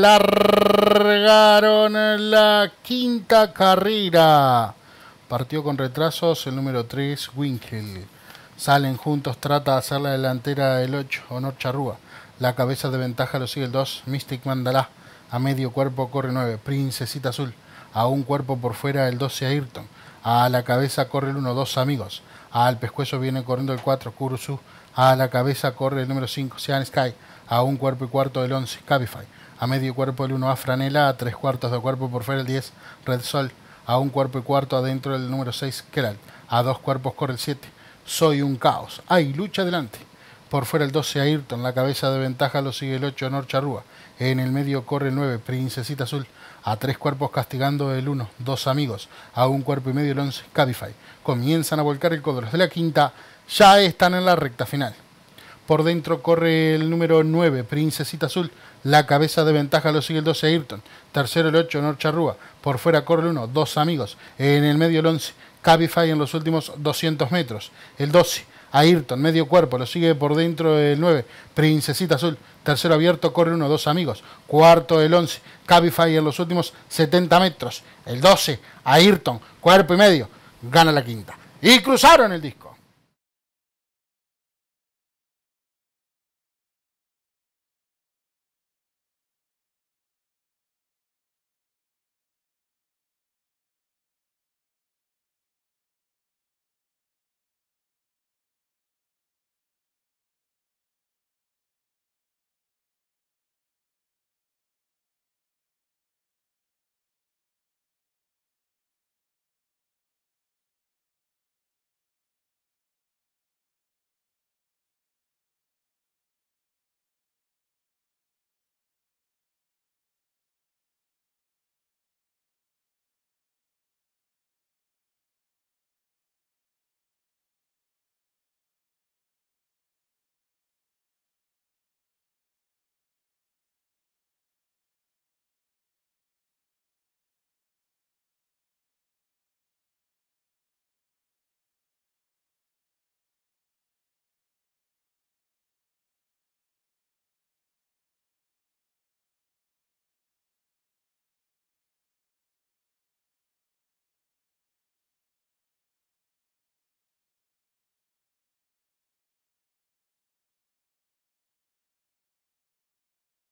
largaron la quinta carrera. Partió con retrasos el número 3, Winkle. Salen juntos, trata de hacer la delantera el 8, Honor Charrúa. La cabeza de ventaja lo sigue el 2, Mystic Mandala A medio cuerpo corre 9, Princesita Azul. A un cuerpo por fuera el 12, Ayrton. A la cabeza corre el 1, Dos Amigos. Al ah, pescuezo viene corriendo el 4, Cursus. A ah, la cabeza corre el número 5, Sean Sky. A un cuerpo y cuarto del 11, Cabify. A medio cuerpo el 1, A Franela. A tres cuartos de cuerpo por fuera el 10, Red Sol. A un cuerpo y cuarto adentro del número 6, Keral. A dos cuerpos corre el 7, Soy un Caos. Hay lucha adelante. Por fuera el 12 Ayrton, la cabeza de ventaja lo sigue el 8 Norcha Rúa. En el medio corre el 9 Princesita Azul. A tres cuerpos castigando el 1, dos amigos. A un cuerpo y medio el 11 Cabify. Comienzan a volcar el Los de la quinta. Ya están en la recta final. Por dentro corre el número 9, Princesita Azul. La cabeza de ventaja lo sigue el 12, Ayrton. Tercero el 8, Norcha Rúa. Por fuera corre el 1, dos amigos. En el medio el 11, Cabify en los últimos 200 metros. El 12, Ayrton, medio cuerpo, lo sigue por dentro el 9. Princesita Azul, tercero abierto, corre uno, dos amigos. Cuarto el 11, Cabify en los últimos 70 metros. El 12, Ayrton, cuerpo y medio, gana la quinta. Y cruzaron el disco.